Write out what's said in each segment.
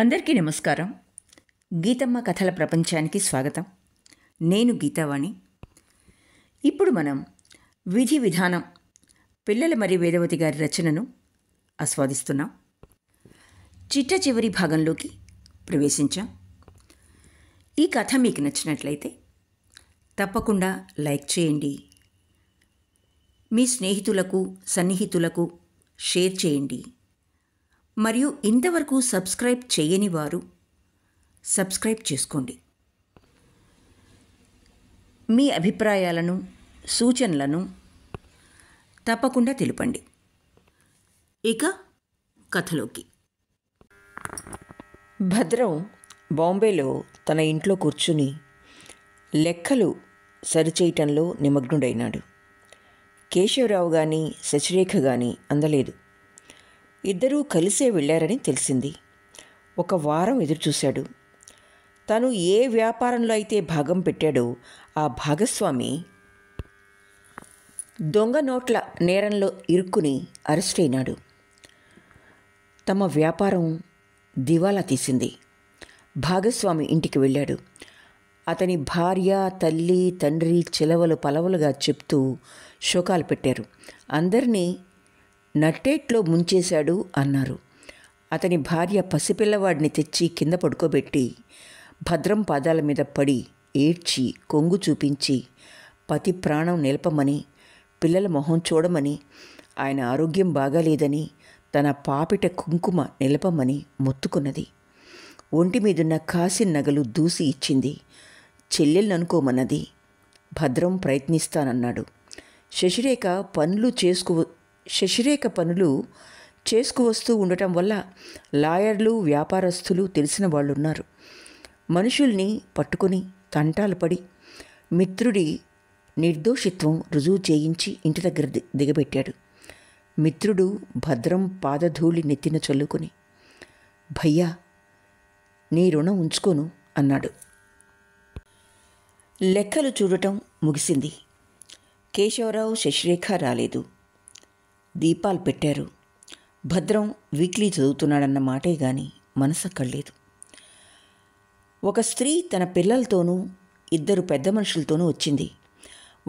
అందరికీ నమస్కారం గీతమ్మ కథల ప్రపంచానికి స్వాగతం నేను గీతావాణి ఇప్పుడు మనం విధి విధానం పిల్లల మరి వేదవతి గారి రచనను ఆస్వాదిస్తున్నాం చిట్ట చివరి భాగంలోకి ప్రవేశించాం ఈ కథ మీకు నచ్చినట్లయితే తప్పకుండా లైక్ చేయండి మీ స్నేహితులకు సన్నిహితులకు షేర్ చేయండి మరియు ఇంతవరకు సబ్స్క్రైబ్ చేయని వారు సబ్స్క్రైబ్ చేసుకోండి మీ అభిప్రాయాలను సూచనలను తప్పకుండా తెలుపండి ఇక కథలోకి భద్రం బాంబేలో తన ఇంట్లో కూర్చుని లెక్కలు సరిచేయటంలో నిమగ్నుడైనాడు కేశవరావు కానీ శశిరేఖ కానీ అందలేదు ఇద్దరూ కలిసే వెళ్ళారని తెలిసింది ఒక వారం ఎదురుచూశాడు తను ఏ వ్యాపారంలో అయితే భాగం పెట్టాడో ఆ భాగస్వామి దొంగ నోట్ల నేరంలో ఇరుక్కుని అరెస్ట్ అయినాడు తమ వ్యాపారం దివాలా తీసింది భాగస్వామి ఇంటికి వెళ్ళాడు అతని భార్య తల్లి తండ్రి చిలవలు పలవలుగా చెప్తూ శోకాలు పెట్టారు అందరినీ నట్టేట్లో ముంచేశాడు అన్నారు అతని భార్య పసిపిల్లవాడిని తెచ్చి కింద పడుకోబెట్టి భద్రం పాదాల మీద పడి ఏడ్చి కొంగు చూపించి పతి ప్రాణం నిలపమని పిల్లల మొహం చూడమని ఆయన ఆరోగ్యం బాగాలేదని తన పాపిట కుంకుమ నిలపమని మొత్తుకున్నది ఒంటి మీదున్న కాసి నగలు దూసి ఇచ్చింది చెల్లెల్ని అనుకోమన్నది భద్రం ప్రయత్నిస్తానన్నాడు శశిరేఖ పనులు చేసుకు శశిరేఖ పనులు చేసుకువస్తూ ఉండటం వల్ల లాయర్లు వ్యాపారస్తులు తెలిసిన వాళ్ళున్నారు మనుషుల్ని పట్టుకొని తంటాలు పడి మిత్రుడి నిర్దోషిత్వం రుజువు చేయించి ఇంటి దగ్గర దిగబెట్టాడు మిత్రుడు భద్రం పాదధూళి నెత్తిన చల్లుకుని భయ్యా నీ రుణం ఉంచుకోను అన్నాడు లెక్కలు చూడటం ముగిసింది కేశవరావు శశిరేఖ రాలేదు దీపాలు పెట్టారు భద్రం వీక్లీ చదువుతున్నాడన్న మాటే గాని మనసక్కర్లేదు ఒక స్త్రీ తన పిల్లలతోనూ ఇద్దరు పెద్ద మనుషులతోనూ వచ్చింది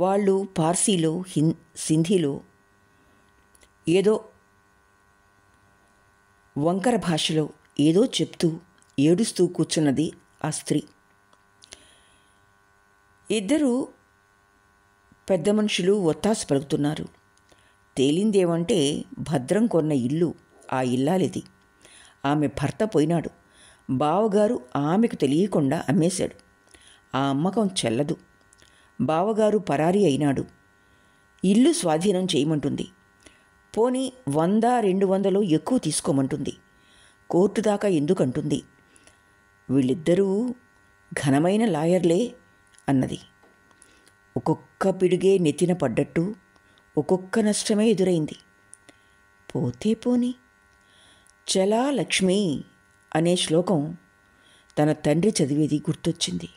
వాళ్ళు పార్సీలో హిన్ సింధీలో ఏదో వంకర భాషలో ఏదో చెప్తూ ఏడుస్తూ కూర్చున్నది ఆ స్త్రీ ఇద్దరు పెద్ద మనుషులు ఒత్తాసు పలుకుతున్నారు తేలిందేమంటే భద్రం కొన్న ఇల్లు ఆ ఇల్లాలిది ఆమె భర్త పోయినాడు బావగారు ఆమెకు తెలియకుండా అమ్మేశాడు ఆ అమ్మకం చెల్లదు బావగారు పరారీ అయినాడు ఇల్లు స్వాధీనం చేయమంటుంది పోని వంద రెండు వందలు ఎక్కువ తీసుకోమంటుంది కోర్టు దాకా ఎందుకంటుంది వీళ్ళిద్దరూ ఘనమైన లాయర్లే అన్నది ఒక్కొక్క పిడుగే నెత్తిన పడ్డట్టు ఒక్కొక్క నష్టమే ఎదురైంది పోతే పోని చలా లక్ష్మి అనే శ్లోకం తన తండ్రి చదివేది గుర్తొచ్చింది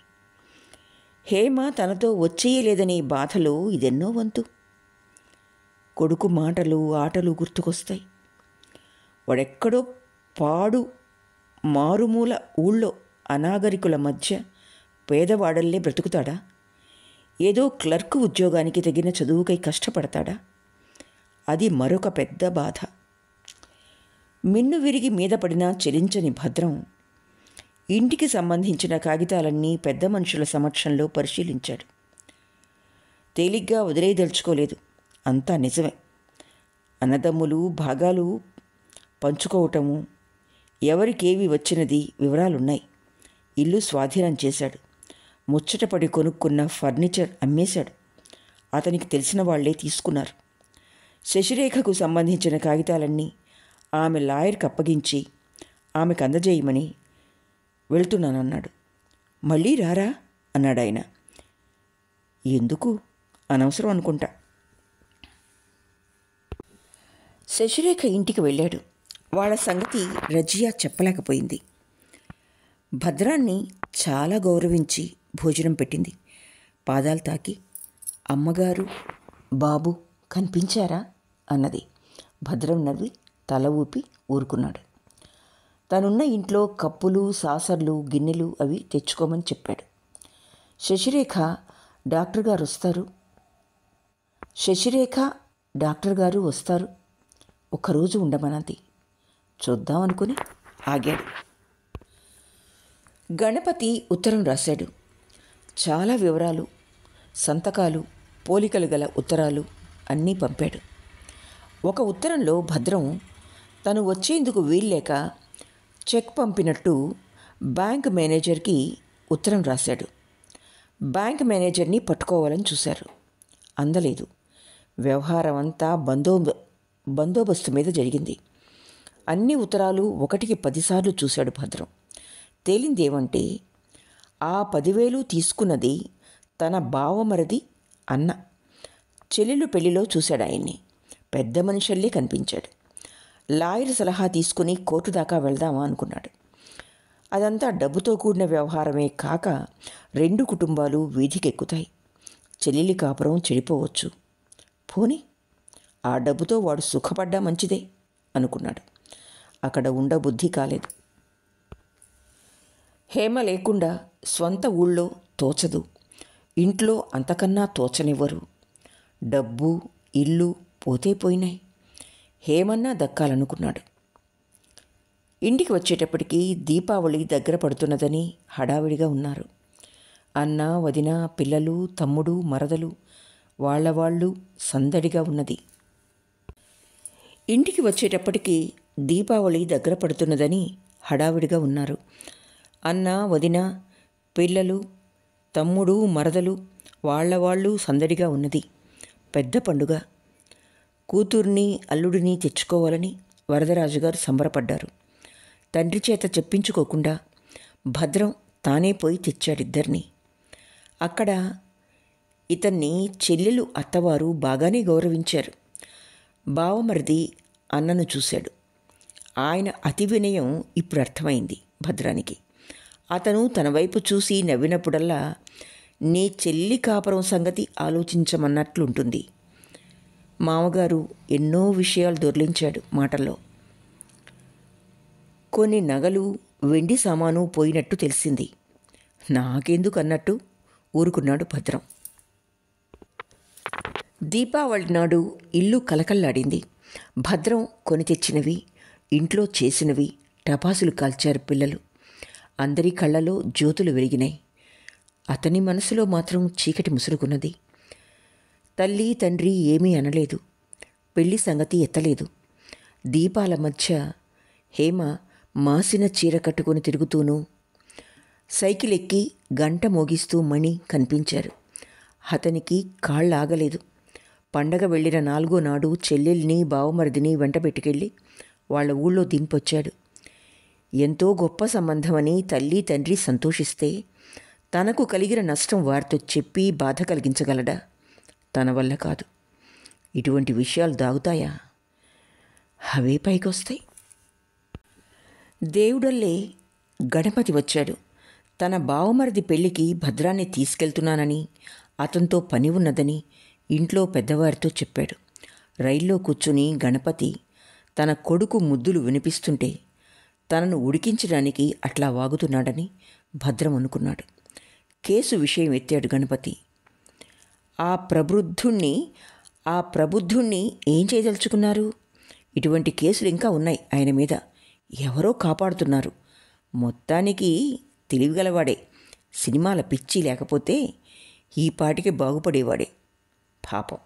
హేమ తనతో వచ్చేయలేదనే బాధలో ఇదెన్నో వంతు కొడుకు మాటలు ఆటలు గుర్తుకొస్తాయి వాడెక్కడో పాడు మారుమూల ఊళ్ళో అనాగరికుల మధ్య పేదవాడల్లే బ్రతుకుతాడా ఏదో క్లర్క్ ఉద్యోగానికి తగిన చదువుకై కష్టపడతాడా అది మరొక పెద్ద బాధ మిన్ను విరిగి మీద పడినా చెలించని భద్రం ఇంటికి సంబంధించిన కాగితాలన్నీ పెద్ద మనుషుల సమక్షంలో పరిశీలించాడు తేలిగ్గా వదిలేయదలుచుకోలేదు అంతా నిజమే అన్నదమ్ములు భాగాలు పంచుకోవటము ఎవరికేవి వచ్చినది వివరాలున్నాయి ఇల్లు స్వాధీనం చేశాడు ముచ్చటపడి కొనుక్కున్న ఫర్నిచర్ అమ్మేశాడు అతనికి తెలిసిన వాళ్లే తీసుకున్నారు శశిరేఖకు సంబంధించిన కాగితాలన్నీ ఆమె లాయర్కి అప్పగించి ఆమెకు అందజేయమని వెళ్తున్నానన్నాడు మళ్ళీ రారా అన్నాడు ఆయన ఎందుకు అనవసరం అనుకుంటా శశిరేఖ ఇంటికి వెళ్ళాడు వాళ్ళ సంగతి రజియా చెప్పలేకపోయింది భద్రాన్ని చాలా గౌరవించి భోజనం పెట్టింది పాదాలు తాకి అమ్మగారు బాబు కనిపించారా అన్నది భద్రం నవ్వి తల ఊపి ఊరుకున్నాడు తనున్న ఇంట్లో కప్పులు సాసర్లు గిన్నెలు అవి తెచ్చుకోమని చెప్పాడు శశిరేఖ డాక్టర్ గారు వస్తారు శశిరేఖ డాక్టర్ గారు వస్తారు ఒకరోజు ఉండమనంది చూద్దామనుకుని ఆగాడు గణపతి ఉత్తరం రాశాడు చాలా వివరాలు సంతకాలు పోలికలు గల ఉత్తరాలు అన్నీ పంపాడు ఒక ఉత్తరంలో భద్రం తను వచ్చేందుకు వీల్లేక చెక్ పంపినట్టు బ్యాంక్ మేనేజర్కి ఉత్తరం రాశాడు బ్యాంక్ మేనేజర్ని పట్టుకోవాలని చూశారు అందలేదు వ్యవహారం అంతా బందో బందోబస్తు మీద జరిగింది అన్ని ఉత్తరాలు ఒకటికి పదిసార్లు చూశాడు భద్రం తేలిందేమంటే ఆ పదివేలు తీసుకున్నది తన భావమరది అన్న చెల్లెలు పెళ్లిలో చూశాడు ఆయన్ని పెద్ద మనుషుల్లే కనిపించాడు లాయర్ సలహా తీసుకుని కోర్టు దాకా వెళ్దామా అనుకున్నాడు అదంతా డబ్బుతో కూడిన వ్యవహారమే కాక రెండు కుటుంబాలు వీధికెక్కుతాయి చెల్లెలి కాపురం చెడిపోవచ్చు పోని ఆ డబ్బుతో వాడు సుఖపడ్డా మంచిదే అనుకున్నాడు అక్కడ ఉండబుద్ధి కాలేదు హేమ లేకుండా స్వంత ఊళ్ళో తోచదు ఇంట్లో అంతకన్నా తోచనివ్వరు డబ్బు ఇల్లు పోతే పోయినాయి హేమన్నా దక్కాలనుకున్నాడు ఇంటికి వచ్చేటప్పటికీ దీపావళి దగ్గర పడుతున్నదని హడావిడిగా ఉన్నారు అన్న వదిన పిల్లలు తమ్ముడు మరదలు వాళ్ళ వాళ్ళు సందడిగా ఉన్నది ఇంటికి వచ్చేటప్పటికీ దీపావళి దగ్గర పడుతున్నదని హడావిడిగా ఉన్నారు అన్న వదిన పిల్లలు తమ్ముడు మరదలు వాళ్ళ వాళ్ళు సందడిగా ఉన్నది పెద్ద పండుగ కూతుర్ని అల్లుడిని తెచ్చుకోవాలని వరదరాజు గారు సంబరపడ్డారు తండ్రి చేత చెప్పించుకోకుండా భద్రం తానే పోయి తెచ్చాడిద్దరినీ అక్కడ ఇతన్ని చెల్లెలు అత్తవారు బాగానే గౌరవించారు బావమరిది అన్నను చూశాడు ఆయన అతి వినయం ఇప్పుడు అర్థమైంది భద్రానికి అతను తన వైపు చూసి నవ్వినప్పుడల్లా నీ చెల్లి కాపురం సంగతి ఆలోచించమన్నట్లుంటుంది మామగారు ఎన్నో విషయాలు దొర్లించాడు మాటల్లో కొన్ని నగలు వెండి సామాను పోయినట్టు తెలిసింది నాకెందుకు అన్నట్టు ఊరుకున్నాడు భద్రం దీపావళి నాడు ఇల్లు కలకల్లాడింది భద్రం కొని తెచ్చినవి ఇంట్లో చేసినవి టపాసులు కాల్చారు పిల్లలు అందరి కళ్ళలో జ్యోతులు వెలిగినాయి అతని మనసులో మాత్రం చీకటి ముసురుకున్నది తల్లి తండ్రి ఏమీ అనలేదు పెళ్లి సంగతి ఎత్తలేదు దీపాల మధ్య హేమ మాసిన చీర కట్టుకుని తిరుగుతూను సైకిల్ ఎక్కి గంట మోగిస్తూ మణి కనిపించారు అతనికి కాళ్ళాగలేదు పండగ వెళ్ళిన నాలుగో నాడు చెల్లెల్ని బావమరిదిని వెంట పెట్టుకెళ్ళి వాళ్ళ ఊళ్ళో దింపొచ్చాడు ఎంతో గొప్ప సంబంధమని తల్లి తండ్రి సంతోషిస్తే తనకు కలిగిన నష్టం వారితో చెప్పి బాధ కలిగించగలడా తన వల్ల కాదు ఇటువంటి విషయాలు దాగుతాయా అవే పైకొస్తాయి దేవుడల్లే గణపతి వచ్చాడు తన బావమరిది పెళ్లికి భద్రాన్ని తీసుకెళ్తున్నానని అతనితో పని ఉన్నదని ఇంట్లో పెద్దవారితో చెప్పాడు రైల్లో కూర్చుని గణపతి తన కొడుకు ముద్దులు వినిపిస్తుంటే తనను ఉడికించడానికి అట్లా వాగుతున్నాడని భద్రం అనుకున్నాడు కేసు విషయం ఎత్తాడు గణపతి ఆ ప్రబుద్ధుణ్ణి ఆ ప్రబుద్ధుణ్ణి ఏం చేయదలుచుకున్నారు ఇటువంటి కేసులు ఇంకా ఉన్నాయి ఆయన మీద ఎవరో కాపాడుతున్నారు మొత్తానికి తెలివిగలవాడే సినిమాల పిచ్చి లేకపోతే ఈ పాటికి బాగుపడేవాడే పాపం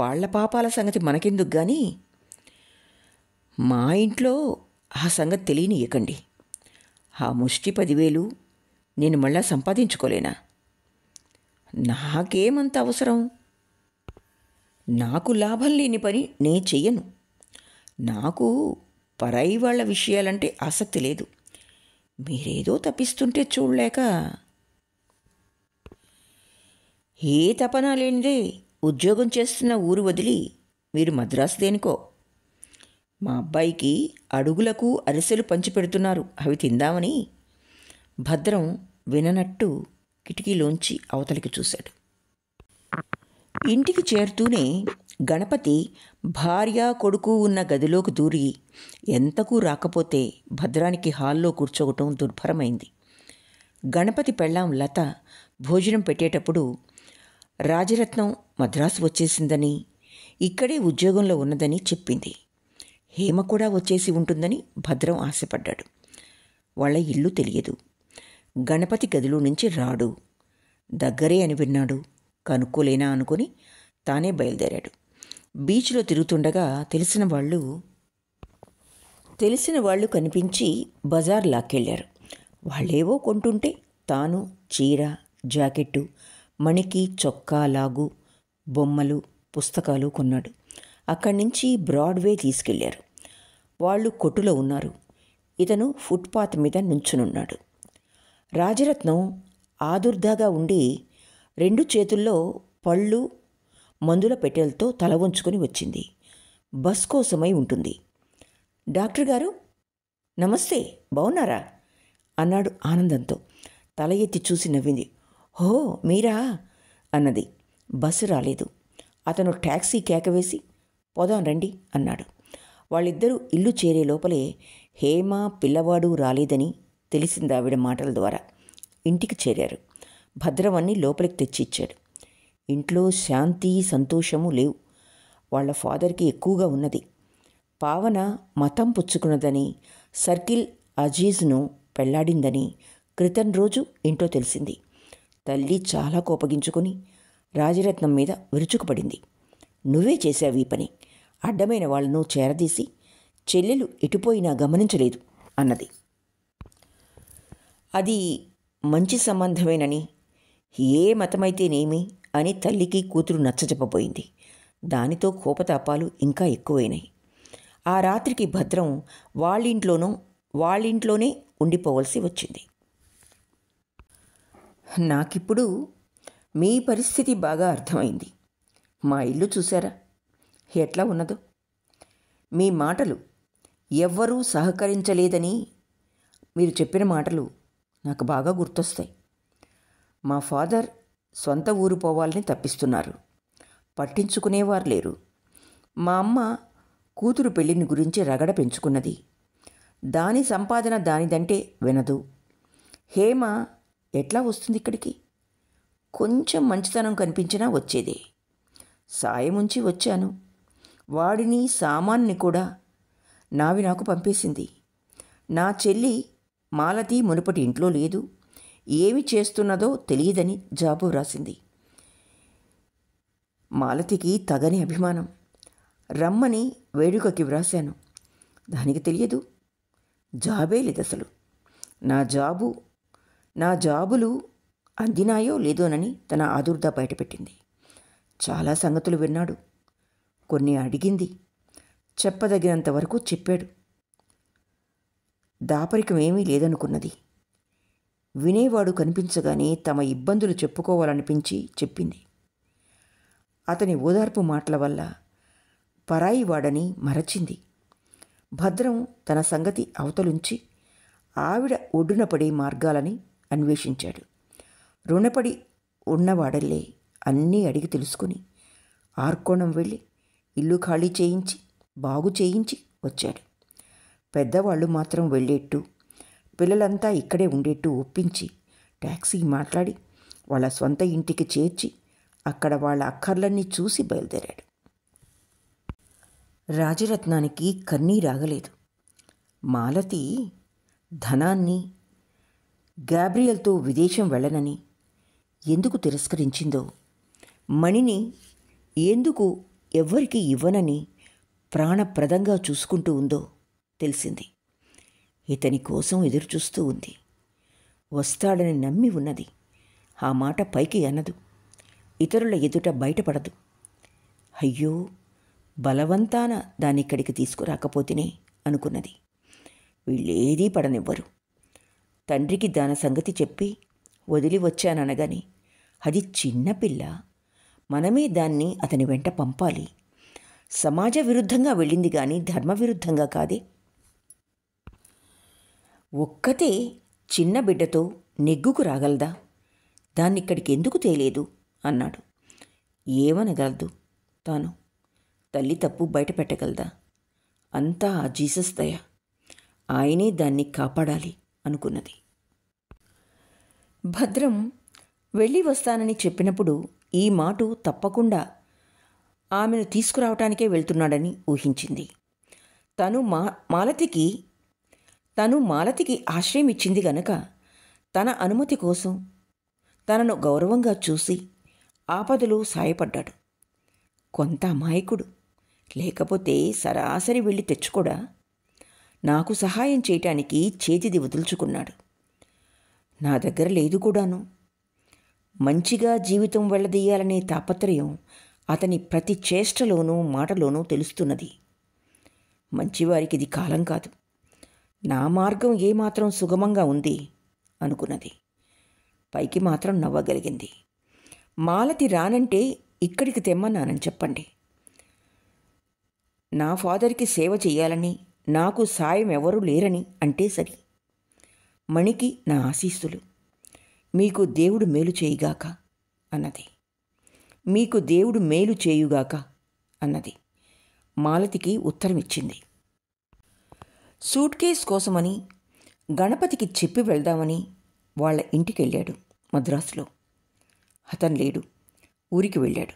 వాళ్ళ పాపాల సంగతి మనకెందుకు కానీ మా ఇంట్లో ఆ సంగతి తెలియనియకండి ఆ ముష్టి పదివేలు నేను మళ్ళా సంపాదించుకోలేనా నాకేమంత అవసరం నాకు లాభం లేని పని నే చెయ్యను నాకు పరాయి వాళ్ళ విషయాలంటే ఆసక్తి లేదు మీరేదో తప్పిస్తుంటే చూడలేక ఏ తపన లేనిదే ఉద్యోగం చేస్తున్న ఊరు వదిలి మీరు మద్రాసు దేనికో మా అబ్బాయికి అడుగులకు అరిసెలు పంచిపెడుతున్నారు అవి తిందామని భద్రం విననట్టు కిటికీలోంచి అవతలికి చూశాడు ఇంటికి చేరుతూనే గణపతి భార్య కొడుకు ఉన్న గదిలోకి దూరి ఎంతకు రాకపోతే భద్రానికి హాల్లో కూర్చోవటం దుర్భరమైంది గణపతి పెళ్ళాం లత భోజనం పెట్టేటప్పుడు రాజరత్నం మద్రాసు వచ్చేసిందని ఇక్కడే ఉద్యోగంలో ఉన్నదని చెప్పింది హేమ కూడా వచ్చేసి ఉంటుందని భద్రం ఆశపడ్డాడు వాళ్ళ ఇల్లు తెలియదు గణపతి గదిలో నుంచి రాడు దగ్గరే అని విన్నాడు కనుక్కోలేనా అనుకుని తానే బయలుదేరాడు బీచ్లో తిరుగుతుండగా తెలిసిన వాళ్ళు తెలిసిన వాళ్ళు కనిపించి బజార్ లాక్కెళ్ళారు వాళ్ళేవో కొంటుంటే తాను చీర జాకెట్టు మణికి చొక్కా లాగు బొమ్మలు పుస్తకాలు కొన్నాడు అక్కడి నుంచి బ్రాడ్వే తీసుకెళ్లారు వాళ్ళు కొట్టులో ఉన్నారు ఇతను ఫుట్పాత్ మీద నుంచునున్నాడు రాజరత్నం ఆదుర్దాగా ఉండి రెండు చేతుల్లో పళ్ళు మందుల పెట్టెలతో తల వంచుకొని వచ్చింది బస్ కోసమై ఉంటుంది డాక్టర్ గారు నమస్తే బాగున్నారా అన్నాడు ఆనందంతో తల ఎత్తి చూసి నవ్వింది హో మీరా అన్నది బస్సు రాలేదు అతను ట్యాక్సీ కేకవేసి పోదాం రండి అన్నాడు వాళ్ళిద్దరూ ఇల్లు చేరే లోపలే హేమ పిల్లవాడు రాలేదని తెలిసింది ఆవిడ మాటల ద్వారా ఇంటికి చేరారు భద్రవన్ని లోపలికి తెచ్చిచ్చాడు ఇంట్లో శాంతి సంతోషము లేవు వాళ్ళ ఫాదర్కి ఎక్కువగా ఉన్నది పావన మతం పుచ్చుకున్నదని సర్కిల్ అజీజ్ను పెళ్లాడిందని క్రితం రోజు ఇంటో తెలిసింది తల్లి చాలా కోపగించుకుని రాజరత్నం మీద విరుచుకుపడింది నువ్వే చేశావు ఈ పని అడ్డమైన వాళ్లను చేరదీసి చెల్లెలు ఎటుపోయినా గమనించలేదు అన్నది అది మంచి సంబంధమేనని ఏ మతమైతేనేమి అని తల్లికి కూతురు నచ్చజెప్పబోయింది దానితో కోపతాపాలు ఇంకా ఎక్కువైనాయి ఆ రాత్రికి భద్రం వాళ్ళింట్లోనూ వాళ్ళింట్లోనే ఉండిపోవలసి వచ్చింది నాకిప్పుడు మీ పరిస్థితి బాగా అర్థమైంది మా ఇల్లు చూసారా ఎట్లా ఉన్నదో మీ మాటలు ఎవ్వరూ సహకరించలేదని మీరు చెప్పిన మాటలు నాకు బాగా గుర్తొస్తాయి మా ఫాదర్ సొంత ఊరు పోవాలని తప్పిస్తున్నారు పట్టించుకునేవారు లేరు మా అమ్మ కూతురు పెళ్ళిని గురించి రగడ పెంచుకున్నది దాని సంపాదన దానిదంటే వినదు హేమ ఎట్లా వస్తుంది ఇక్కడికి కొంచెం మంచితనం కనిపించినా వచ్చేదే సాయం ఉంచి వచ్చాను వాడిని సామాన్ని కూడా నావి నాకు పంపేసింది నా చెల్లి మాలతి మునుపటి ఇంట్లో లేదు ఏమి చేస్తున్నదో తెలియదని జాబు వ్రాసింది మాలతికి తగని అభిమానం రమ్మని వేడుకకి వ్రాశాను దానికి తెలియదు జాబే లేదు అసలు నా జాబు నా జాబులు అందినాయో లేదోనని తన ఆదుర్దా బయటపెట్టింది చాలా సంగతులు విన్నాడు కొన్ని అడిగింది చెప్పదగినంత వరకు చెప్పాడు దాపరికం ఏమీ లేదనుకున్నది వినేవాడు కనిపించగానే తమ ఇబ్బందులు చెప్పుకోవాలనిపించి చెప్పింది అతని ఓదార్పు మాటల వల్ల పరాయివాడని మరచింది భద్రం తన సంగతి అవతలుంచి ఆవిడ ఒడ్డున పడే మార్గాలని అన్వేషించాడు రుణపడి ఉన్నవాడల్లే అన్నీ అడిగి తెలుసుకుని ఆర్కోణం వెళ్ళి ఇల్లు ఖాళీ చేయించి బాగు చేయించి వచ్చాడు పెద్దవాళ్ళు మాత్రం వెళ్ళేట్టు పిల్లలంతా ఇక్కడే ఉండేట్టు ఒప్పించి ట్యాక్సీ మాట్లాడి వాళ్ళ సొంత ఇంటికి చేర్చి అక్కడ వాళ్ళ అక్కర్లన్నీ చూసి బయలుదేరాడు రాజరత్నానికి కన్నీ రాగలేదు మాలతి ధనాన్ని గాబ్రియల్తో విదేశం వెళ్ళనని ఎందుకు తిరస్కరించిందో మణిని ఎందుకు ఎవ్వరికి ఇవ్వనని ప్రాణప్రదంగా చూసుకుంటూ ఉందో తెలిసింది ఇతని కోసం ఎదురుచూస్తూ ఉంది వస్తాడని నమ్మి ఉన్నది ఆ మాట పైకి అనదు ఇతరుల ఎదుట బయటపడదు అయ్యో బలవంతాన దాన్ని ఇక్కడికి తీసుకురాకపోతేనే అనుకున్నది వీళ్ళేదీ పడనివ్వరు తండ్రికి దాని సంగతి చెప్పి వదిలి వచ్చాననగాని అది చిన్నపిల్ల మనమే దాన్ని అతని వెంట పంపాలి సమాజ విరుద్ధంగా వెళ్ళింది కానీ ధర్మ విరుద్ధంగా కాదే ఒక్కతే చిన్న బిడ్డతో నెగ్గుకు రాగలదా దాన్నిక్కడికి ఎందుకు తేలేదు అన్నాడు ఏమనగలదు తాను తల్లి తప్పు బయట పెట్టగలదా అంతా జీసస్ దయ ఆయనే దాన్ని కాపాడాలి అనుకున్నది భద్రం వెళ్ళి వస్తానని చెప్పినప్పుడు ఈ మాటు తప్పకుండా ఆమెను తీసుకురావటానికే వెళ్తున్నాడని ఊహించింది తను మా మాలతికి తను మాలతికి ఆశ్రయం ఇచ్చింది గనక తన అనుమతి కోసం తనను గౌరవంగా చూసి ఆపదలు సాయపడ్డాడు కొంత అమాయకుడు లేకపోతే సరాసరి వెళ్ళి తెచ్చుకోడా నాకు సహాయం చేయటానికి చేతిది వదులుచుకున్నాడు నా దగ్గర లేదు కూడాను మంచిగా జీవితం వెళ్ళదీయాలనే తాపత్రయం అతని ప్రతి చేష్టలోనూ మాటలోనూ తెలుస్తున్నది మంచివారికి ఇది కాలం కాదు నా మార్గం ఏమాత్రం సుగమంగా ఉంది అనుకున్నది పైకి మాత్రం నవ్వగలిగింది మాలతి రానంటే ఇక్కడికి తెమ్మన్నానని చెప్పండి నా ఫాదర్కి సేవ చేయాలని నాకు సాయం ఎవరూ లేరని అంటే సరి మణికి నా ఆశీస్సులు మీకు దేవుడు మేలు చేయుగాక అన్నది మీకు దేవుడు మేలు చేయుగాక అన్నది మాలతికి ఉత్తరం ఇచ్చింది సూట్ కేస్ కోసమని గణపతికి చెప్పి వెళ్దామని వాళ్ళ ఇంటికి వెళ్ళాడు మద్రాసులో అతను లేడు ఊరికి వెళ్ళాడు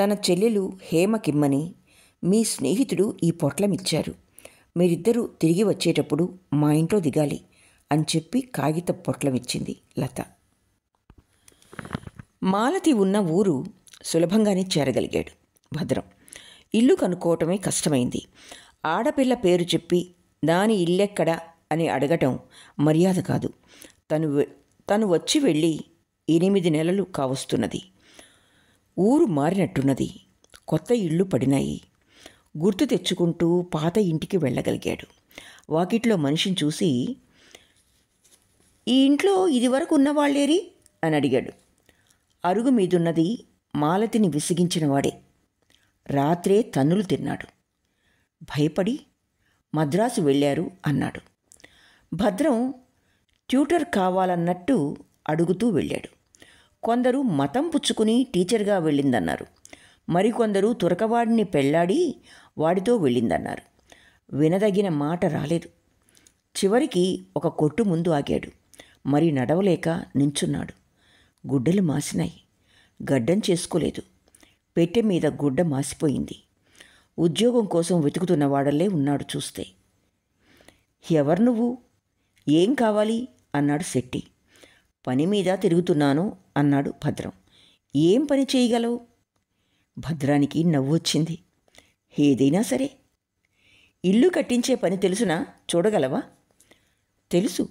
తన చెల్లెలు హేమకిమ్మని మీ స్నేహితుడు ఈ పొట్లం ఇచ్చారు మీరిద్దరూ తిరిగి వచ్చేటప్పుడు మా ఇంట్లో దిగాలి అని చెప్పి కాగిత పొట్లమిచ్చింది లత మాలతి ఉన్న ఊరు సులభంగానే చేరగలిగాడు భద్రం ఇల్లు కనుక్కోవటమే కష్టమైంది ఆడపిల్ల పేరు చెప్పి దాని ఇల్లెక్కడ అని అడగటం మర్యాద కాదు తను తను వచ్చి వెళ్ళి ఎనిమిది నెలలు కావస్తున్నది ఊరు మారినట్టున్నది కొత్త ఇళ్ళు పడినాయి గుర్తు తెచ్చుకుంటూ పాత ఇంటికి వెళ్ళగలిగాడు వాకిట్లో మనిషిని చూసి ఈ ఇంట్లో ఇదివరకు ఉన్నవాళ్లేరి అని అడిగాడు అరుగు మీదున్నది మాలతిని విసిగించినవాడే రాత్రే తన్నులు తిన్నాడు భయపడి మద్రాసు వెళ్ళారు అన్నాడు భద్రం ట్యూటర్ కావాలన్నట్టు అడుగుతూ వెళ్ళాడు కొందరు మతం పుచ్చుకుని టీచర్గా వెళ్ళిందన్నారు మరికొందరు తురకవాడిని పెళ్లాడి వాడితో వెళ్ళిందన్నారు వినదగిన మాట రాలేదు చివరికి ఒక కొట్టు ముందు ఆగాడు మరి నడవలేక నించున్నాడు గుడ్డలు మాసినాయి గడ్డం చేసుకోలేదు పెట్టె మీద గుడ్డ మాసిపోయింది ఉద్యోగం కోసం వెతుకుతున్న వాడల్లే ఉన్నాడు చూస్తే ఎవరు నువ్వు ఏం కావాలి అన్నాడు శెట్టి పని మీద తిరుగుతున్నాను అన్నాడు భద్రం ఏం పని చేయగలవు భద్రానికి నవ్వు వచ్చింది ఏదైనా సరే ఇల్లు కట్టించే పని తెలుసునా చూడగలవా తెలుసు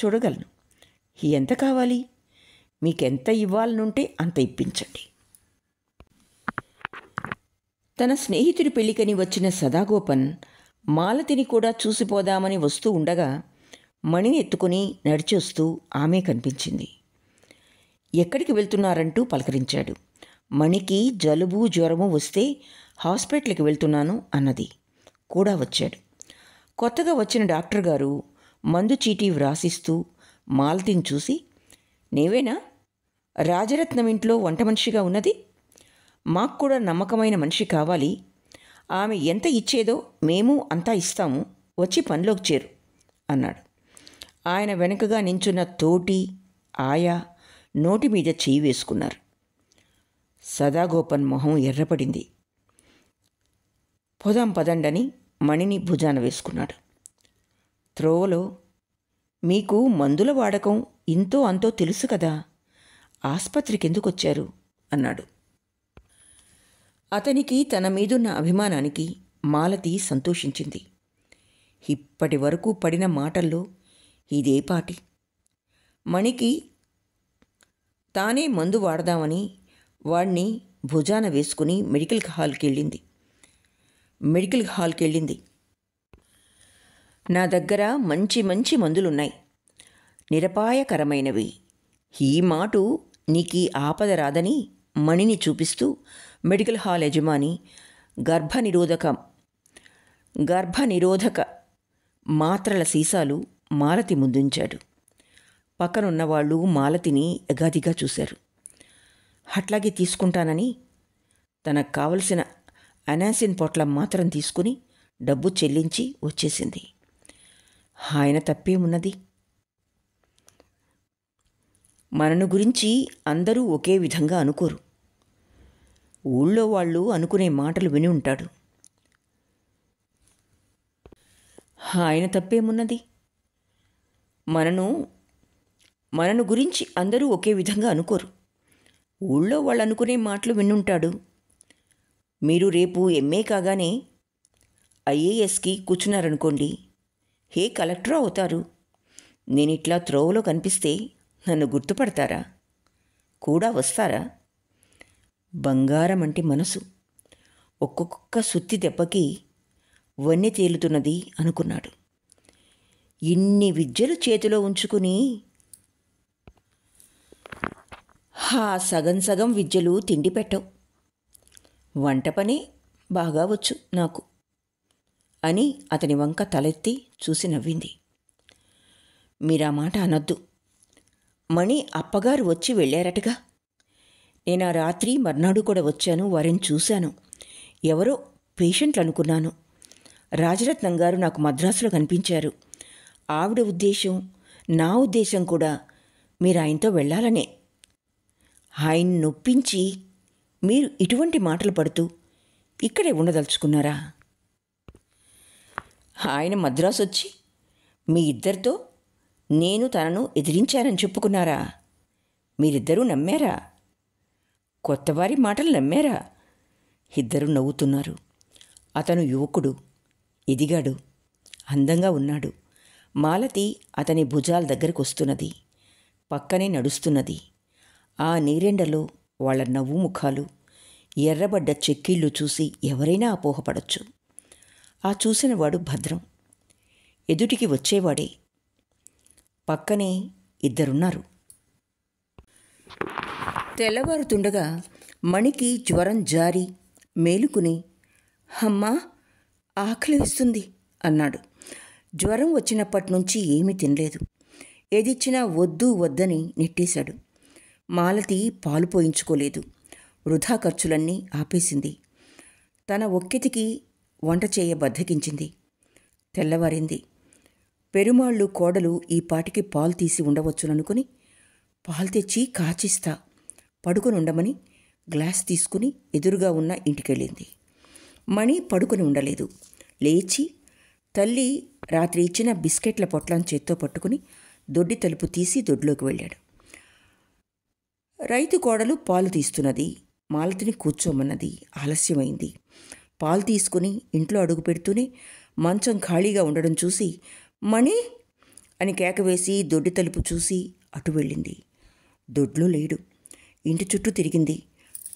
చూడగలను ఎంత కావాలి మీకెంత ఇవ్వాలనుంటే అంత ఇప్పించండి తన స్నేహితుడి పెళ్ళికని వచ్చిన సదాగోపన్ మాలతిని కూడా చూసిపోదామని వస్తూ ఉండగా మణిని ఎత్తుకుని నడిచొస్తూ ఆమె కనిపించింది ఎక్కడికి వెళ్తున్నారంటూ పలకరించాడు మణికి జలుబు జ్వరము వస్తే హాస్పిటల్కి వెళ్తున్నాను అన్నది కూడా వచ్చాడు కొత్తగా వచ్చిన డాక్టర్ గారు మందు చీటీ వ్రాసిస్తూ మాలతిని చూసి నీవేనా రాజరత్నం ఇంట్లో వంట మనిషిగా ఉన్నది మాకు కూడా నమ్మకమైన మనిషి కావాలి ఆమె ఎంత ఇచ్చేదో మేము అంతా ఇస్తాము వచ్చి పనిలోకి చేరు అన్నాడు ఆయన వెనుకగా నించున్న తోటి ఆయా నోటి మీద చేయి వేసుకున్నారు సదాగోపన్ మొహం ఎర్రపడింది పొదాం పదండని మణిని భుజాన వేసుకున్నాడు త్రోవలో మీకు మందుల వాడకం ఇంతో అంతో తెలుసు కదా ఆస్పత్రికెందుకొచ్చారు అన్నాడు అతనికి తన మీదున్న అభిమానానికి మాలతి సంతోషించింది ఇప్పటి వరకు పడిన మాటల్లో ఇదే పాటి మణికి తానే మందు వాడదామని వాణ్ణి భుజాన వేసుకుని మెడికల్ హాల్కి వెళ్ళింది మెడికల్ హాల్కి వెళ్ళింది నా దగ్గర మంచి మంచి మందులున్నాయి నిరపాయకరమైనవి ఈ మాటు నీకీ ఆపద రాదని మణిని చూపిస్తూ మెడికల్ హాల్ యజమాని గర్భనిరోధకం గర్భనిరోధక మాత్రల సీసాలు మాలతి ముందుంచాడు పక్కనున్నవాళ్ళు మాలతిని ఎగాదిగా చూశారు అట్లాగే తీసుకుంటానని తనకు కావలసిన అనాసిన్ పొట్ల మాత్రం తీసుకుని డబ్బు చెల్లించి వచ్చేసింది ఆయన ఉన్నది మనను గురించి అందరూ ఒకే విధంగా అనుకోరు ఊళ్ళో వాళ్ళు అనుకునే మాటలు విని ఉంటాడు ఆయన తప్పేమున్నది మనను మనను గురించి అందరూ ఒకే విధంగా అనుకోరు ఊళ్ళో వాళ్ళు అనుకునే మాటలు వినుంటాడు మీరు రేపు ఎంఏ కాగానే ఐఏఎస్కి కూర్చున్నారనుకోండి హే కలెక్టర్ అవుతారు నేను ఇట్లా త్రోవలో కనిపిస్తే నన్ను గుర్తుపడతారా కూడా వస్తారా బంగారం అంటే మనసు ఒక్కొక్క సుత్తి దెబ్బకి వన్నె తేలుతున్నది అనుకున్నాడు ఇన్ని విద్యలు చేతిలో ఉంచుకుని హా సగం సగం విద్యలు తిండి పెట్టవు వంట పని బాగా వచ్చు నాకు అని అతని వంక తలెత్తి చూసి నవ్వింది మీరా మాట అనొద్దు మణి అప్పగారు వచ్చి వెళ్ళారటగా నేను ఆ రాత్రి మర్నాడు కూడా వచ్చాను వారిని చూశాను ఎవరో పేషెంట్లు అనుకున్నాను రాజరత్నం గారు నాకు మద్రాసులో కనిపించారు ఆవిడ ఉద్దేశం నా ఉద్దేశం కూడా మీరు ఆయనతో వెళ్ళాలనే ఆయన నొప్పించి మీరు ఇటువంటి మాటలు పడుతూ ఇక్కడే ఉండదలుచుకున్నారా ఆయన మద్రాసు వచ్చి మీ ఇద్దరితో నేను తనను ఎదిరించానని చెప్పుకున్నారా మీరిద్దరూ నమ్మారా కొత్తవారి మాటలు నమ్మారా ఇద్దరు నవ్వుతున్నారు అతను యువకుడు ఎదిగాడు అందంగా ఉన్నాడు మాలతి అతని భుజాల దగ్గరకు వస్తున్నది పక్కనే నడుస్తున్నది ఆ నీరెండలో వాళ్ళ నవ్వు ముఖాలు ఎర్రబడ్డ చెక్కిళ్ళు చూసి ఎవరైనా అపోహపడచ్చు ఆ చూసినవాడు భద్రం ఎదుటికి వచ్చేవాడే పక్కనే ఇద్దరున్నారు తెల్లవారుతుండగా మణికి జ్వరం జారి మేలుకుని అమ్మా ఆకలిస్తుంది అన్నాడు జ్వరం వచ్చినప్పటి నుంచి ఏమీ తినలేదు ఏదిచ్చినా వద్దు వద్దని నెట్టేశాడు మాలతి పాలు పోయించుకోలేదు వృధా ఖర్చులన్నీ ఆపేసింది తన ఒక్కితికి వంట చేయ బద్దకించింది తెల్లవారింది పెరుమాళ్ళు కోడలు ఈ పాటికి పాలు తీసి ఉండవచ్చుననుకుని పాలు తెచ్చి కాచిస్తా పడుకుని ఉండమని గ్లాస్ తీసుకుని ఎదురుగా ఉన్న ఇంటికెళ్ళింది మణి పడుకుని ఉండలేదు లేచి తల్లి రాత్రి ఇచ్చిన బిస్కెట్ల పొట్లను చేత్తో పట్టుకుని దొడ్డి తలుపు తీసి దొడ్లోకి వెళ్ళాడు రైతు కోడలు పాలు తీస్తున్నది మాలతిని కూర్చోమన్నది ఆలస్యమైంది పాలు తీసుకుని ఇంట్లో అడుగు పెడుతూనే మంచం ఖాళీగా ఉండడం చూసి మణి అని కేకవేసి దొడ్డి తలుపు చూసి అటు వెళ్ళింది దొడ్లో లేడు ఇంటి చుట్టూ తిరిగింది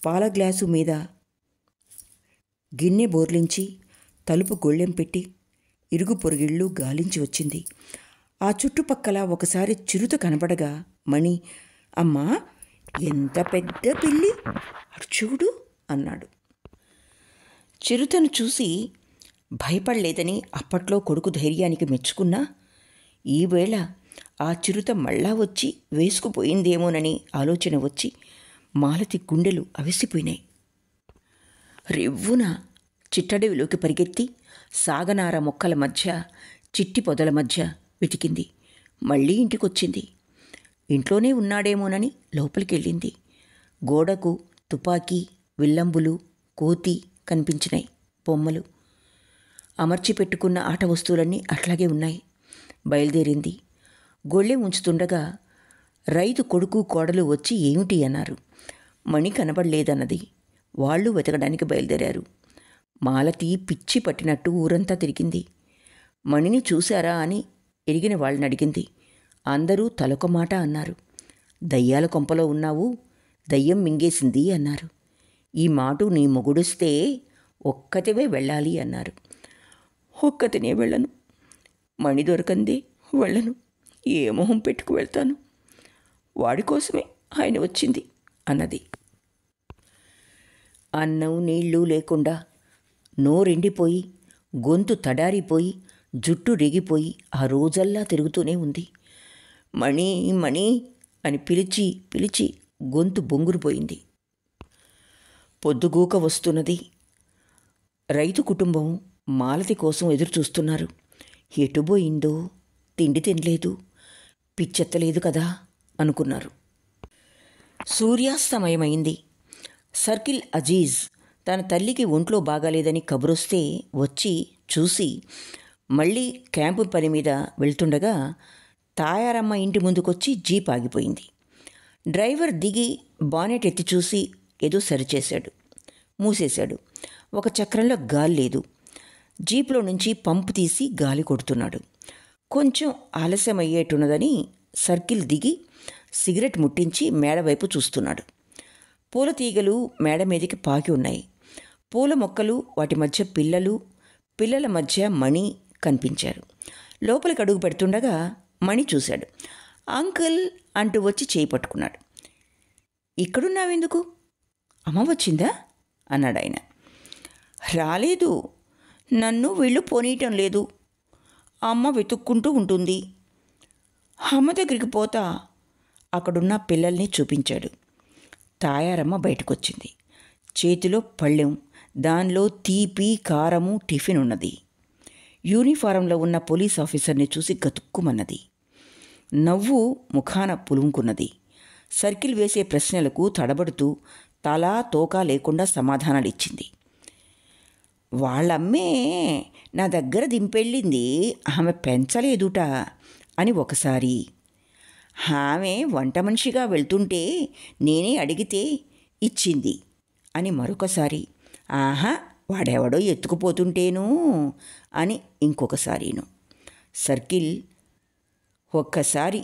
పాల గ్లాసు మీద గిన్నె బోర్లించి తలుపు గొళ్ళెం పెట్టి ఇరుగు పొరుగిళ్ళు గాలించి వచ్చింది ఆ చుట్టుపక్కల ఒకసారి చిరుత కనబడగా మణి అమ్మా ఎంత పెద్ద పిల్లి అర్చుడు చూడు అన్నాడు చిరుతను చూసి భయపడలేదని అప్పట్లో కొడుకు ధైర్యానికి మెచ్చుకున్నా ఈవేళ ఆ చిరుత మళ్ళా వచ్చి వేసుకుపోయిందేమోనని ఆలోచన వచ్చి మాలతి గుండెలు అవిసిపోయినాయి రివ్వున చిట్టడవిలోకి పరిగెత్తి సాగనార మొక్కల మధ్య చిట్టి పొదల మధ్య వెతికింది మళ్ళీ ఇంటికొచ్చింది ఇంట్లోనే ఉన్నాడేమోనని లోపలికెళ్ళింది గోడకు తుపాకీ విల్లంబులు కోతి కనిపించినాయి బొమ్మలు అమర్చి పెట్టుకున్న ఆట వస్తువులన్నీ అట్లాగే ఉన్నాయి బయలుదేరింది గొళ్ళె ఉంచుతుండగా రైతు కొడుకు కోడలు వచ్చి ఏమిటి అన్నారు మణి కనబడలేదన్నది వాళ్ళు వెతకడానికి బయలుదేరారు మాలతి పిచ్చి పట్టినట్టు ఊరంతా తిరిగింది మణిని చూశారా అని ఎరిగిన వాళ్ళని అడిగింది అందరూ తలొక మాట అన్నారు దయ్యాల కొంపలో ఉన్నావు దయ్యం మింగేసింది అన్నారు ఈ మాటు నీ మొగుడుస్తే ఒక్కతివే వెళ్ళాలి అన్నారు ఒక్కతినే వెళ్ళను మణి దొరకంది వెళ్ళను ఏ మొహం పెట్టుకు వెళ్తాను వాడి కోసమే ఆయన వచ్చింది అన్నది అన్నం నీళ్లు లేకుండా నోరెండిపోయి గొంతు తడారిపోయి జుట్టు రిగిపోయి ఆ రోజల్లా తిరుగుతూనే ఉంది మణి మణి అని పిలిచి పిలిచి గొంతు బొంగురుపోయింది పొద్దుగూక వస్తున్నది రైతు కుటుంబం మాలతి కోసం ఎదురుచూస్తున్నారు ఎటుబోయిందో తిండి తినలేదు పిచ్చెత్తలేదు కదా అనుకున్నారు సూర్యాస్తమయమైంది సర్కిల్ అజీజ్ తన తల్లికి ఒంట్లో బాగాలేదని కబురొస్తే వచ్చి చూసి మళ్ళీ క్యాంపు పని మీద వెళ్తుండగా తాయారమ్మ ఇంటి ముందుకొచ్చి జీప్ ఆగిపోయింది డ్రైవర్ దిగి బానెట్ ఎత్తి చూసి ఏదో సరిచేశాడు మూసేశాడు ఒక చక్రంలో గాలి లేదు జీప్లో నుంచి పంపు తీసి గాలి కొడుతున్నాడు కొంచెం ఆలస్యం సర్కిల్ దిగి సిగరెట్ ముట్టించి మేడవైపు చూస్తున్నాడు పూల తీగలు మేడ మీదకి పాకి ఉన్నాయి పూల మొక్కలు వాటి మధ్య పిల్లలు పిల్లల మధ్య మణి కనిపించారు లోపలికి అడుగు పెడుతుండగా మణి చూశాడు అంకుల్ అంటూ వచ్చి చేయి పట్టుకున్నాడు ఇక్కడున్నావెందుకు అమ్మ వచ్చిందా అన్నాడు ఆయన రాలేదు నన్ను వీళ్ళు పోనీయటం లేదు అమ్మ వెతుక్కుంటూ ఉంటుంది అమ్మ దగ్గరికి పోతా అక్కడున్న పిల్లల్ని చూపించాడు తాయారమ్మ బయటకొచ్చింది చేతిలో పళ్ళెం దానిలో తీపి కారము టిఫిన్ ఉన్నది యూనిఫారంలో ఉన్న పోలీస్ ఆఫీసర్ని చూసి గతుక్కుమన్నది నవ్వు ముఖాన పులుముకున్నది సర్కిల్ వేసే ప్రశ్నలకు తడబడుతూ తలా తోక లేకుండా సమాధానాలు ఇచ్చింది వాళ్ళమ్మే నా దగ్గర దింపెళ్ళింది ఆమె పెంచలేదుట అని ఒకసారి ఆమె వంట మనిషిగా వెళ్తుంటే నేనే అడిగితే ఇచ్చింది అని మరొకసారి ఆహా వాడెవడో ఎత్తుకుపోతుంటేను అని ఇంకొకసారిను సర్కిల్ ఒక్కసారి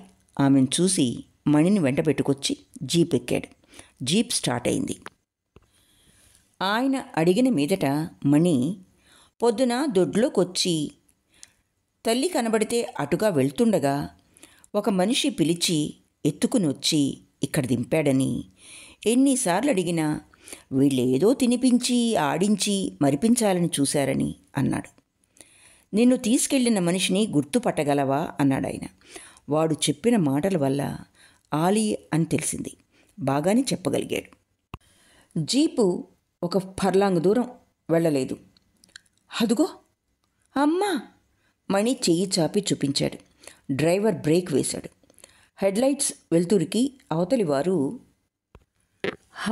ఆమెను చూసి మణిని వెంట పెట్టుకొచ్చి జీపెక్కాడు జీప్ స్టార్ట్ అయింది ఆయన అడిగిన మీదట మణి పొద్దున దొడ్లోకొచ్చి తల్లి కనబడితే అటుగా వెళ్తుండగా ఒక మనిషి పిలిచి ఎత్తుకుని వచ్చి ఇక్కడ దింపాడని ఎన్నిసార్లు అడిగినా వీళ్ళేదో తినిపించి ఆడించి మరిపించాలని చూశారని అన్నాడు నిన్ను తీసుకెళ్లిన మనిషిని గుర్తుపట్టగలవా అన్నాడాయన వాడు చెప్పిన మాటల వల్ల ఆలీ అని తెలిసింది బాగానే చెప్పగలిగాడు జీపు ఒక ఫర్లాంగ్ దూరం వెళ్ళలేదు అదుగో అమ్మా మణి చెయ్యి చాపి చూపించాడు డ్రైవర్ బ్రేక్ వేశాడు హెడ్లైట్స్ వెలుతురికి అవతలి వారు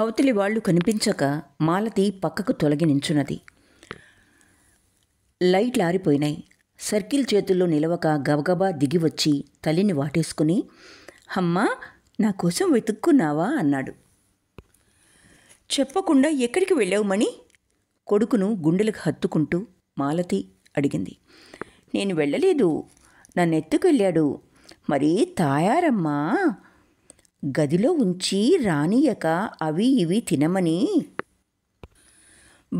అవతలి వాళ్ళు కనిపించక మాలతి పక్కకు తొలగి నించున్నది లైట్లు ఆరిపోయినాయి సర్కిల్ చేతుల్లో నిలవక గబగబా దిగి వచ్చి తల్లిని వాటేసుకుని అమ్మా నా కోసం వెతుక్కున్నావా అన్నాడు చెప్పకుండా ఎక్కడికి వెళ్ళావు మణి కొడుకును గుండెలకు హత్తుకుంటూ మాలతి అడిగింది నేను వెళ్ళలేదు నన్ను ఎత్తుకెళ్ళాడు మరి తాయారమ్మా గదిలో ఉంచి రానియక అవి ఇవి తినమని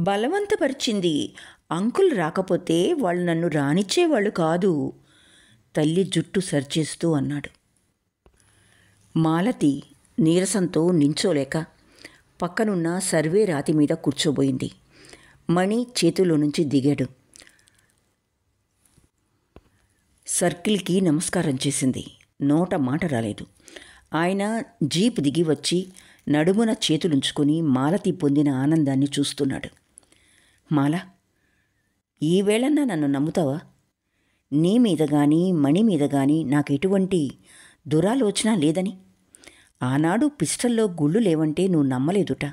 బలవంతపరిచింది అంకుల్ రాకపోతే వాళ్ళు నన్ను రానిచ్చేవాళ్ళు కాదు తల్లి జుట్టు సరిచేస్తూ అన్నాడు మాలతి నీరసంతో నించోలేక పక్కనున్న సర్వే రాతి మీద కూర్చోబోయింది మణి చేతిలో నుంచి దిగాడు సర్కిల్కి నమస్కారం చేసింది నోట మాట రాలేదు ఆయన జీప్ దిగి వచ్చి నడుమున చేతులుంచుకొని మాలతి పొందిన ఆనందాన్ని చూస్తున్నాడు మాల ఈవేళన్నా నన్ను నమ్ముతావా నీ మీద కానీ మణి మీద కానీ నాకు ఎటువంటి దురాలోచన లేదని ఆనాడు పిస్టల్లో గుళ్ళు లేవంటే నువ్వు నమ్మలేదుట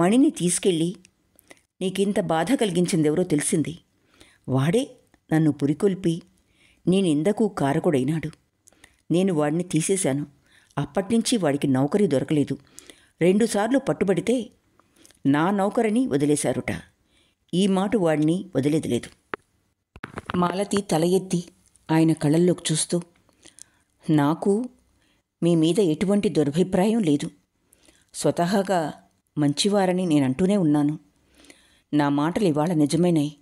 మణిని తీసుకెళ్ళి నీకింత బాధ కలిగించిందెవరో తెలిసింది వాడే నన్ను పురికొల్పి నేనిందకు కారకుడైనాడు నేను వాడిని తీసేశాను అప్పటినుంచి వాడికి నౌకరీ దొరకలేదు రెండుసార్లు పట్టుబడితే నా నౌకరిని వదిలేశారుట ఈ మాట వాడిని వదిలేదలేదు మాలతి తల ఎత్తి ఆయన కళ్ళల్లోకి చూస్తూ నాకు మీ మీద ఎటువంటి దురభిప్రాయం లేదు స్వతహాగా మంచివారని నేనంటూనే ఉన్నాను నా మాటలు ఇవాళ నిజమైనయి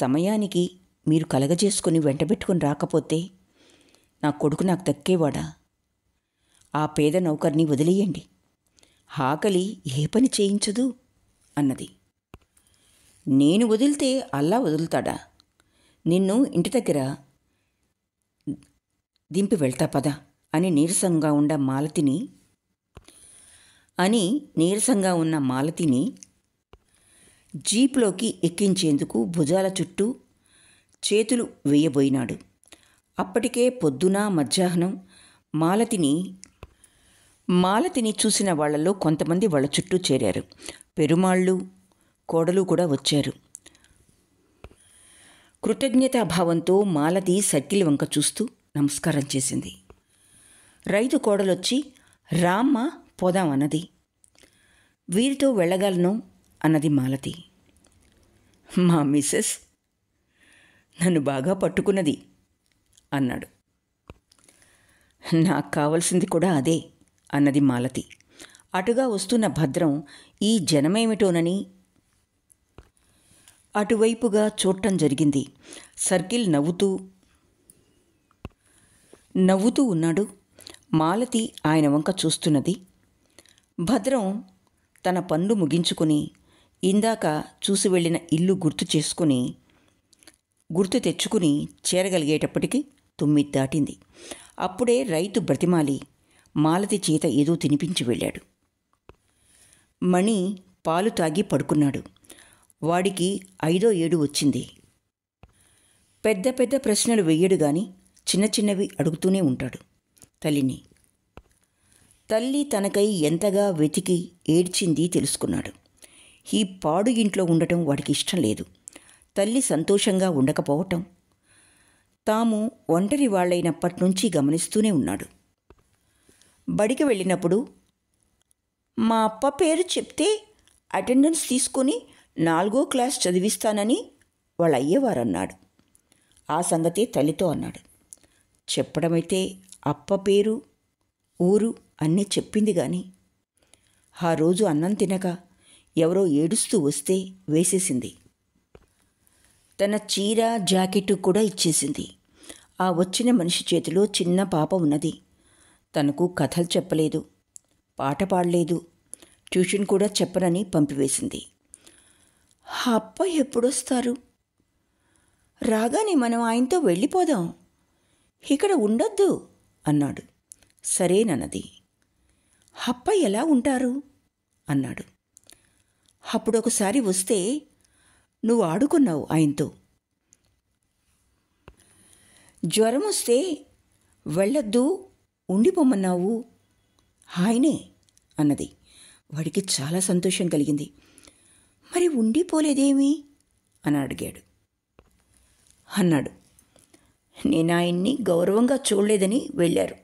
సమయానికి మీరు కలగజేసుకుని వెంటబెట్టుకుని రాకపోతే నా కొడుకు నాకు దక్కేవాడా ఆ పేద నౌకర్ని వదిలేయండి ఆకలి ఏ పని చేయించదు అన్నది నేను వదిలితే అల్లా వదులుతాడా నిన్ను ఇంటి దగ్గర దింపి వెళ్తా పదా అని నీరసంగా ఉన్న మాలతిని అని నీరసంగా ఉన్న మాలతిని జీప్లోకి ఎక్కించేందుకు భుజాల చుట్టూ చేతులు వేయబోయినాడు అప్పటికే పొద్దున మధ్యాహ్నం మాలతిని మాలతిని చూసిన వాళ్లలో కొంతమంది వాళ్ళ చుట్టూ చేరారు పెరుమాళ్ళు కోడలు కూడా వచ్చారు కృతజ్ఞతాభావంతో మాలతి సర్కిల్ వంక చూస్తూ నమస్కారం చేసింది రైతు కోడలొచ్చి రామ్మ పోదాం అన్నది వీరితో వెళ్ళగలను అన్నది మాలతి మా మిస్సెస్ నన్ను బాగా పట్టుకున్నది అన్నాడు నాకు కావలసింది కూడా అదే అన్నది మాలతి అటుగా వస్తున్న భద్రం ఈ జనమేమిటోనని అటువైపుగా చూడటం జరిగింది సర్కిల్ నవ్వుతూ నవ్వుతూ ఉన్నాడు మాలతి ఆయన వంక చూస్తున్నది భద్రం తన పనులు ముగించుకుని ఇందాక చూసి వెళ్ళిన ఇల్లు గుర్తు చేసుకుని గుర్తు తెచ్చుకుని చేరగలిగేటప్పటికీ తుమ్మి దాటింది అప్పుడే రైతు బ్రతిమాలి మాలతి చేత ఏదో తినిపించి వెళ్ళాడు మణి పాలు తాగి పడుకున్నాడు వాడికి ఐదో ఏడు వచ్చింది పెద్ద పెద్ద ప్రశ్నలు వెయ్యడు గాని చిన్న చిన్నవి అడుగుతూనే ఉంటాడు తల్లిని తల్లి తనకై ఎంతగా వెతికి ఏడ్చింది తెలుసుకున్నాడు ఈ పాడు ఇంట్లో ఉండటం వాడికి ఇష్టం లేదు తల్లి సంతోషంగా ఉండకపోవటం తాము ఒంటరి వాళ్ళైనప్పటి నుంచి గమనిస్తూనే ఉన్నాడు బడికి వెళ్ళినప్పుడు మా అప్ప పేరు చెప్తే అటెండెన్స్ తీసుకొని నాలుగో క్లాస్ చదివిస్తానని వాళ్ళ అన్నాడు ఆ సంగతే తల్లితో అన్నాడు చెప్పడమైతే అప్ప పేరు ఊరు అన్నీ చెప్పింది గాని ఆ రోజు అన్నం తినక ఎవరో ఏడుస్తూ వస్తే వేసేసింది తన చీర జాకెట్ కూడా ఇచ్చేసింది ఆ వచ్చిన మనిషి చేతిలో చిన్న పాప ఉన్నది తనకు కథలు చెప్పలేదు పాట పాడలేదు ట్యూషన్ కూడా చెప్పనని పంపివేసింది అప్ప ఎప్పుడొస్తారు రాగానే మనం ఆయనతో వెళ్ళిపోదాం ఇక్కడ ఉండొద్దు అన్నాడు సరేనన్నది హప్ప ఎలా ఉంటారు అన్నాడు అప్పుడొకసారి వస్తే నువ్వు ఆడుకున్నావు ఆయనతో జ్వరం వస్తే వెళ్ళొద్దు ఉండిపోమన్నావు ఆయనే అన్నది వాడికి చాలా సంతోషం కలిగింది మరి ఉండిపోలేదేమి అని అడిగాడు అన్నాడు నేను ఆయన్ని గౌరవంగా చూడలేదని వెళ్ళారు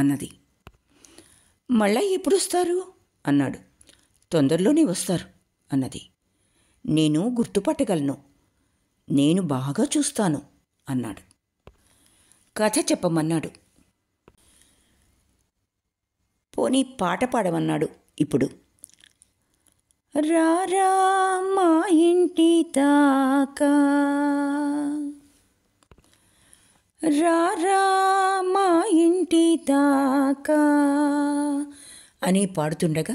అన్నది మళ్ళా ఎప్పుడు వస్తారు అన్నాడు తొందరలోనే వస్తారు అన్నది నేను గుర్తుపట్టగలను నేను బాగా చూస్తాను అన్నాడు కథ చెప్పమన్నాడు పోనీ పాట పాడమన్నాడు ఇప్పుడు రారా మా ఇంటి తాకా రా మా ఇంటి దాకా అని పాడుతుండగా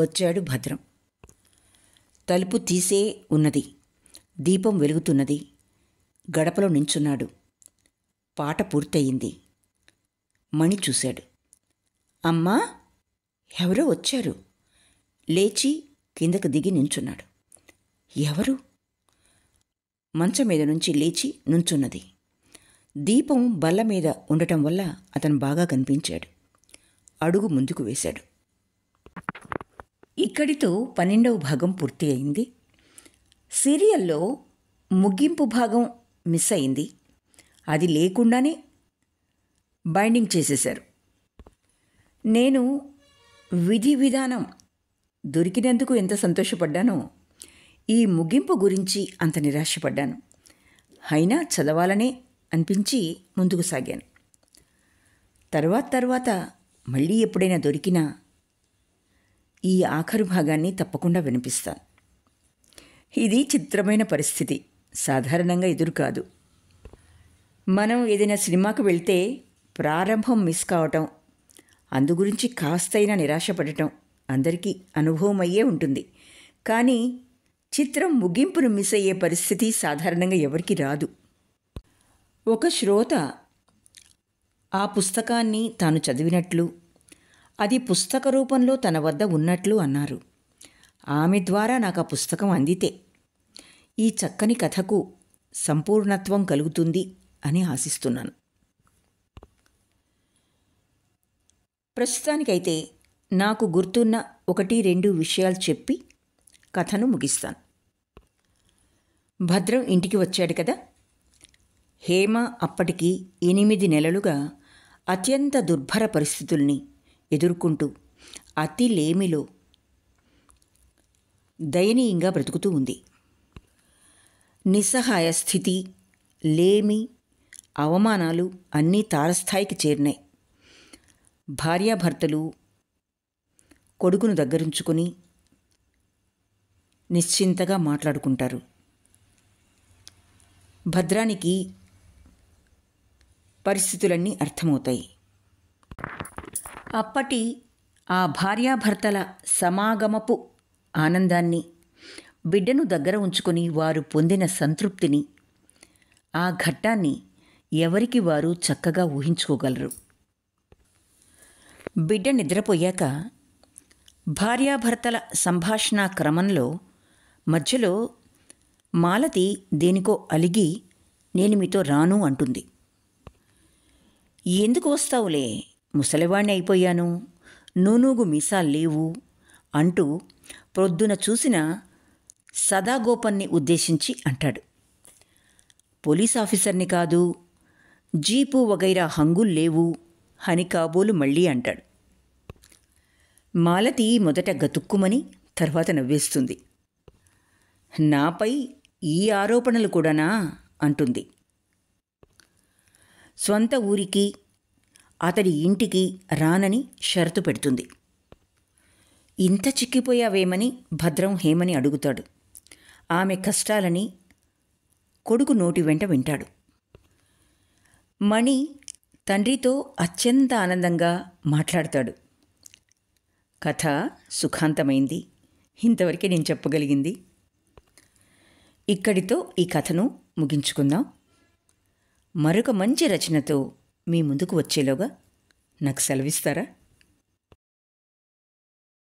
వచ్చాడు భద్రం తలుపు తీసే ఉన్నది దీపం వెలుగుతున్నది గడపలో నించున్నాడు పాట పూర్తయింది మణి చూశాడు అమ్మా ఎవరో వచ్చారు లేచి కిందకు దిగి నించున్నాడు ఎవరు మంచం మీద నుంచి లేచి నుంచున్నది దీపం బల్ల మీద ఉండటం వల్ల అతను బాగా కనిపించాడు అడుగు ముందుకు వేశాడు ఇక్కడితో పన్నెండవ భాగం పూర్తి అయింది సీరియల్లో ముగింపు భాగం మిస్ అయింది అది లేకుండానే బైండింగ్ చేసేశారు నేను విధి విధానం దొరికినందుకు ఎంత సంతోషపడ్డానో ఈ ముగింపు గురించి అంత నిరాశపడ్డాను అయినా చదవాలనే అనిపించి ముందుకు సాగాను తర్వాత తర్వాత మళ్ళీ ఎప్పుడైనా దొరికినా ఈ ఆఖరు భాగాన్ని తప్పకుండా వినిపిస్తాను ఇది చిత్రమైన పరిస్థితి సాధారణంగా ఎదురు కాదు మనం ఏదైనా సినిమాకు వెళ్తే ప్రారంభం మిస్ కావటం అందుగురించి కాస్తైనా నిరాశపడటం అందరికీ అనుభవం అయ్యే ఉంటుంది కానీ చిత్రం ముగింపును మిస్ అయ్యే పరిస్థితి సాధారణంగా ఎవరికి రాదు ఒక శ్రోత ఆ పుస్తకాన్ని తాను చదివినట్లు అది పుస్తక రూపంలో తన వద్ద ఉన్నట్లు అన్నారు ఆమె ద్వారా నాకు ఆ పుస్తకం అందితే ఈ చక్కని కథకు సంపూర్ణత్వం కలుగుతుంది అని ఆశిస్తున్నాను ప్రస్తుతానికైతే నాకు గుర్తున్న ఒకటి రెండు విషయాలు చెప్పి కథను ముగిస్తాను భద్రం ఇంటికి వచ్చాడు కదా హేమ అప్పటికి ఎనిమిది నెలలుగా అత్యంత దుర్భర పరిస్థితుల్ని ఎదుర్కొంటూ అతి లేమిలో దయనీయంగా బ్రతుకుతూ ఉంది నిస్సహాయ స్థితి లేమి అవమానాలు అన్నీ తారస్థాయికి చేరినాయి భార్యాభర్తలు కొడుకును దగ్గరుంచుకొని నిశ్చింతగా మాట్లాడుకుంటారు భద్రానికి పరిస్థితులన్నీ అర్థమవుతాయి అప్పటి ఆ భార్యాభర్తల సమాగమపు ఆనందాన్ని బిడ్డను దగ్గర ఉంచుకొని వారు పొందిన సంతృప్తిని ఆ ఘట్టాన్ని ఎవరికి వారు చక్కగా ఊహించుకోగలరు బిడ్డ నిద్రపోయాక భార్యాభర్తల సంభాషణ క్రమంలో మధ్యలో మాలతి దేనికో అలిగి నేను మీతో రాను అంటుంది ఎందుకు వస్తావులే ముసలివాణ్ణి అయిపోయాను నూనూగు మీసాలు లేవు అంటూ ప్రొద్దున చూసిన సదాగోపన్ని ఉద్దేశించి అంటాడు పోలీస్ ఆఫీసర్ని కాదు జీపు వగైరా హంగులు లేవు అని కాబోలు మళ్ళీ అంటాడు మాలతి మొదట గతుక్కుమని తర్వాత నవ్వేస్తుంది నాపై ఈ ఆరోపణలు కూడానా అంటుంది స్వంత ఊరికి అతడి ఇంటికి రానని షరతు పెడుతుంది ఇంత చిక్కిపోయావేమని భద్రం హేమని అడుగుతాడు ఆమె కష్టాలని కొడుకు నోటి వెంట వింటాడు మణి తండ్రితో అత్యంత ఆనందంగా మాట్లాడతాడు కథ సుఖాంతమైంది ఇంతవరకే నేను చెప్పగలిగింది ఇక్కడితో ఈ కథను ముగించుకుందాం మరొక మంచి రచనతో మీ ముందుకు వచ్చేలోగా నాకు సెలవిస్తారా